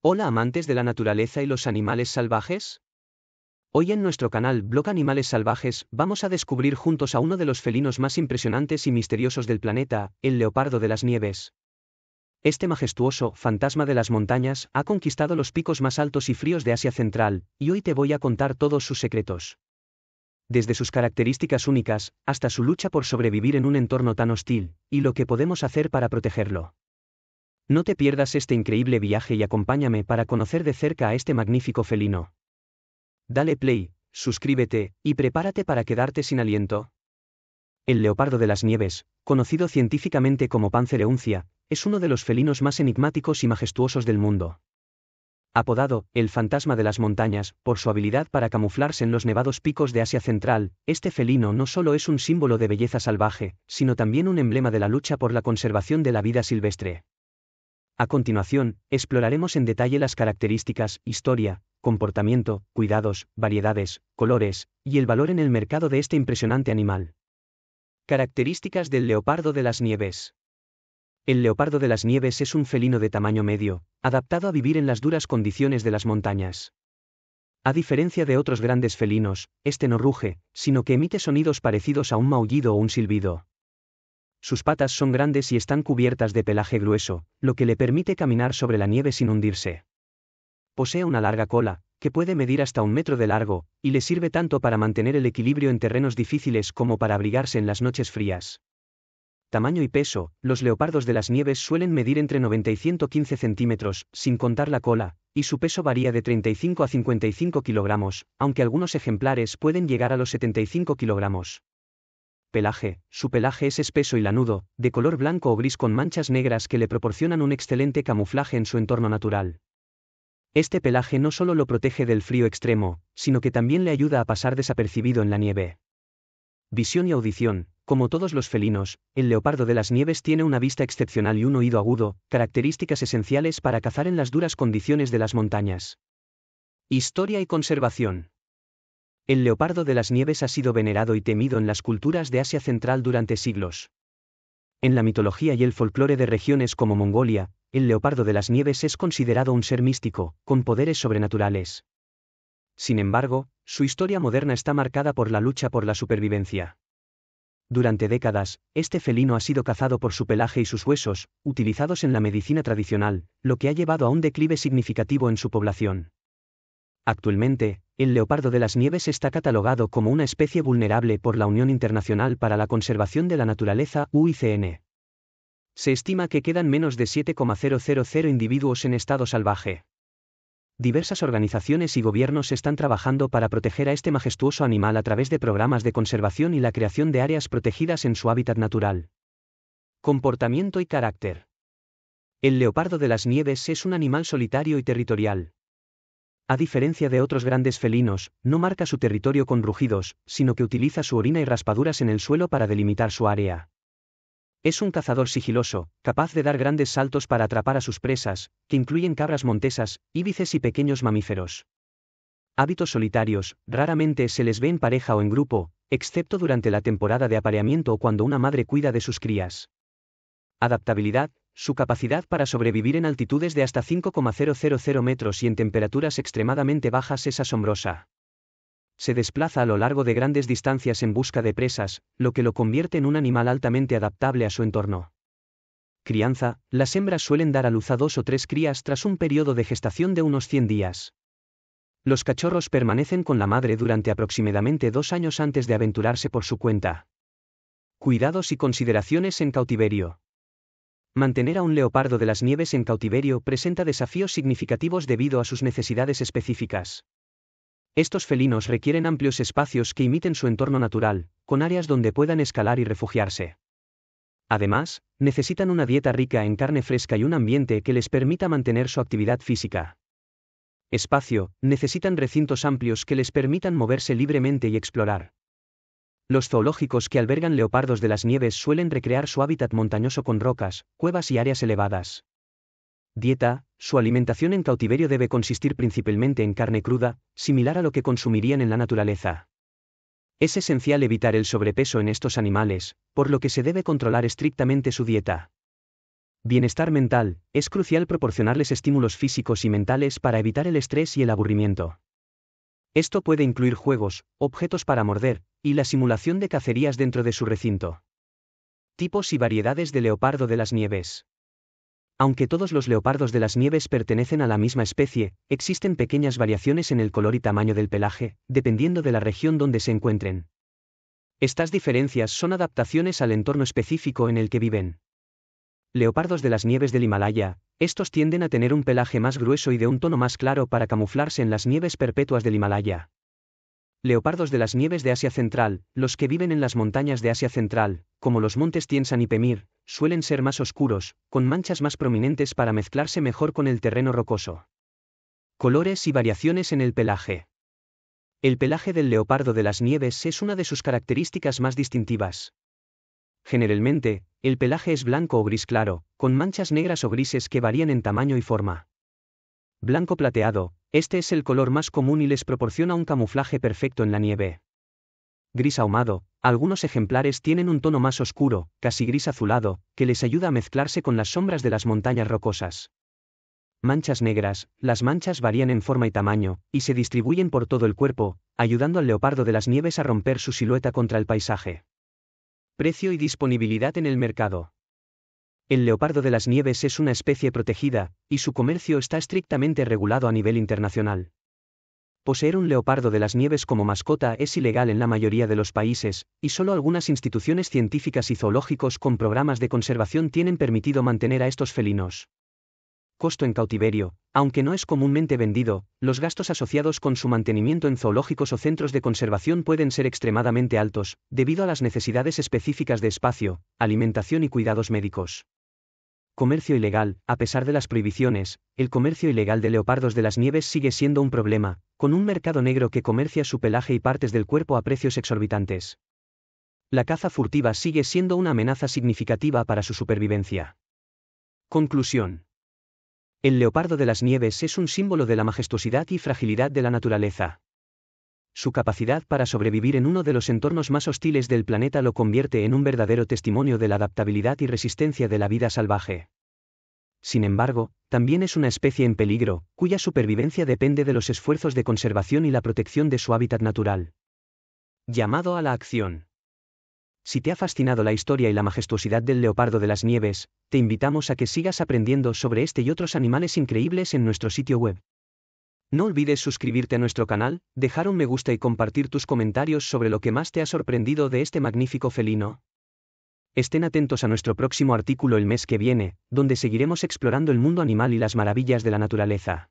Hola amantes de la naturaleza y los animales salvajes. Hoy en nuestro canal Blog Animales Salvajes vamos a descubrir juntos a uno de los felinos más impresionantes y misteriosos del planeta, el leopardo de las nieves. Este majestuoso fantasma de las montañas ha conquistado los picos más altos y fríos de Asia Central, y hoy te voy a contar todos sus secretos. Desde sus características únicas, hasta su lucha por sobrevivir en un entorno tan hostil, y lo que podemos hacer para protegerlo. No te pierdas este increíble viaje y acompáñame para conocer de cerca a este magnífico felino. Dale play, suscríbete, y prepárate para quedarte sin aliento. El leopardo de las nieves, conocido científicamente como Pancereuncia, es uno de los felinos más enigmáticos y majestuosos del mundo. Apodado el fantasma de las montañas por su habilidad para camuflarse en los nevados picos de Asia Central, este felino no solo es un símbolo de belleza salvaje, sino también un emblema de la lucha por la conservación de la vida silvestre. A continuación, exploraremos en detalle las características, historia, comportamiento, cuidados, variedades, colores, y el valor en el mercado de este impresionante animal. Características del leopardo de las nieves. El leopardo de las nieves es un felino de tamaño medio, adaptado a vivir en las duras condiciones de las montañas. A diferencia de otros grandes felinos, este no ruge, sino que emite sonidos parecidos a un maullido o un silbido. Sus patas son grandes y están cubiertas de pelaje grueso, lo que le permite caminar sobre la nieve sin hundirse. Posee una larga cola, que puede medir hasta un metro de largo, y le sirve tanto para mantener el equilibrio en terrenos difíciles como para abrigarse en las noches frías. Tamaño y peso, los leopardos de las nieves suelen medir entre 90 y 115 centímetros, sin contar la cola, y su peso varía de 35 a 55 kilogramos, aunque algunos ejemplares pueden llegar a los 75 kilogramos. Pelaje. Su pelaje es espeso y lanudo, de color blanco o gris con manchas negras que le proporcionan un excelente camuflaje en su entorno natural. Este pelaje no solo lo protege del frío extremo, sino que también le ayuda a pasar desapercibido en la nieve. Visión y audición. Como todos los felinos, el leopardo de las nieves tiene una vista excepcional y un oído agudo, características esenciales para cazar en las duras condiciones de las montañas. Historia y conservación. El leopardo de las nieves ha sido venerado y temido en las culturas de Asia Central durante siglos. En la mitología y el folclore de regiones como Mongolia, el leopardo de las nieves es considerado un ser místico, con poderes sobrenaturales. Sin embargo, su historia moderna está marcada por la lucha por la supervivencia. Durante décadas, este felino ha sido cazado por su pelaje y sus huesos, utilizados en la medicina tradicional, lo que ha llevado a un declive significativo en su población. Actualmente, el leopardo de las nieves está catalogado como una especie vulnerable por la Unión Internacional para la Conservación de la Naturaleza, UICN. Se estima que quedan menos de 7,000 individuos en estado salvaje. Diversas organizaciones y gobiernos están trabajando para proteger a este majestuoso animal a través de programas de conservación y la creación de áreas protegidas en su hábitat natural. Comportamiento y carácter. El leopardo de las nieves es un animal solitario y territorial a diferencia de otros grandes felinos, no marca su territorio con rugidos, sino que utiliza su orina y raspaduras en el suelo para delimitar su área. Es un cazador sigiloso, capaz de dar grandes saltos para atrapar a sus presas, que incluyen cabras montesas, íbices y pequeños mamíferos. Hábitos solitarios, raramente se les ve en pareja o en grupo, excepto durante la temporada de apareamiento o cuando una madre cuida de sus crías. Adaptabilidad, su capacidad para sobrevivir en altitudes de hasta 5,000 metros y en temperaturas extremadamente bajas es asombrosa. Se desplaza a lo largo de grandes distancias en busca de presas, lo que lo convierte en un animal altamente adaptable a su entorno. Crianza, las hembras suelen dar a luz a dos o tres crías tras un periodo de gestación de unos 100 días. Los cachorros permanecen con la madre durante aproximadamente dos años antes de aventurarse por su cuenta. Cuidados y consideraciones en cautiverio. Mantener a un leopardo de las nieves en cautiverio presenta desafíos significativos debido a sus necesidades específicas. Estos felinos requieren amplios espacios que imiten su entorno natural, con áreas donde puedan escalar y refugiarse. Además, necesitan una dieta rica en carne fresca y un ambiente que les permita mantener su actividad física. Espacio, necesitan recintos amplios que les permitan moverse libremente y explorar. Los zoológicos que albergan leopardos de las nieves suelen recrear su hábitat montañoso con rocas, cuevas y áreas elevadas. Dieta, su alimentación en cautiverio debe consistir principalmente en carne cruda, similar a lo que consumirían en la naturaleza. Es esencial evitar el sobrepeso en estos animales, por lo que se debe controlar estrictamente su dieta. Bienestar mental, es crucial proporcionarles estímulos físicos y mentales para evitar el estrés y el aburrimiento. Esto puede incluir juegos, objetos para morder, y la simulación de cacerías dentro de su recinto. Tipos y variedades de leopardo de las nieves. Aunque todos los leopardos de las nieves pertenecen a la misma especie, existen pequeñas variaciones en el color y tamaño del pelaje, dependiendo de la región donde se encuentren. Estas diferencias son adaptaciones al entorno específico en el que viven leopardos de las nieves del Himalaya, estos tienden a tener un pelaje más grueso y de un tono más claro para camuflarse en las nieves perpetuas del Himalaya. Leopardos de las nieves de Asia Central, los que viven en las montañas de Asia Central, como los montes Tiensan y Pemir, suelen ser más oscuros, con manchas más prominentes para mezclarse mejor con el terreno rocoso. Colores y variaciones en el pelaje. El pelaje del leopardo de las nieves es una de sus características más distintivas. Generalmente, el pelaje es blanco o gris claro, con manchas negras o grises que varían en tamaño y forma. Blanco plateado, este es el color más común y les proporciona un camuflaje perfecto en la nieve. Gris ahumado, algunos ejemplares tienen un tono más oscuro, casi gris azulado, que les ayuda a mezclarse con las sombras de las montañas rocosas. Manchas negras, las manchas varían en forma y tamaño, y se distribuyen por todo el cuerpo, ayudando al leopardo de las nieves a romper su silueta contra el paisaje. Precio y disponibilidad en el mercado. El leopardo de las nieves es una especie protegida, y su comercio está estrictamente regulado a nivel internacional. Poseer un leopardo de las nieves como mascota es ilegal en la mayoría de los países, y solo algunas instituciones científicas y zoológicos con programas de conservación tienen permitido mantener a estos felinos costo en cautiverio, aunque no es comúnmente vendido, los gastos asociados con su mantenimiento en zoológicos o centros de conservación pueden ser extremadamente altos, debido a las necesidades específicas de espacio, alimentación y cuidados médicos. Comercio ilegal, a pesar de las prohibiciones, el comercio ilegal de leopardos de las nieves sigue siendo un problema, con un mercado negro que comercia su pelaje y partes del cuerpo a precios exorbitantes. La caza furtiva sigue siendo una amenaza significativa para su supervivencia. Conclusión. El leopardo de las nieves es un símbolo de la majestuosidad y fragilidad de la naturaleza. Su capacidad para sobrevivir en uno de los entornos más hostiles del planeta lo convierte en un verdadero testimonio de la adaptabilidad y resistencia de la vida salvaje. Sin embargo, también es una especie en peligro, cuya supervivencia depende de los esfuerzos de conservación y la protección de su hábitat natural. Llamado a la acción. Si te ha fascinado la historia y la majestuosidad del leopardo de las nieves, te invitamos a que sigas aprendiendo sobre este y otros animales increíbles en nuestro sitio web. No olvides suscribirte a nuestro canal, dejar un me gusta y compartir tus comentarios sobre lo que más te ha sorprendido de este magnífico felino. Estén atentos a nuestro próximo artículo el mes que viene, donde seguiremos explorando el mundo animal y las maravillas de la naturaleza.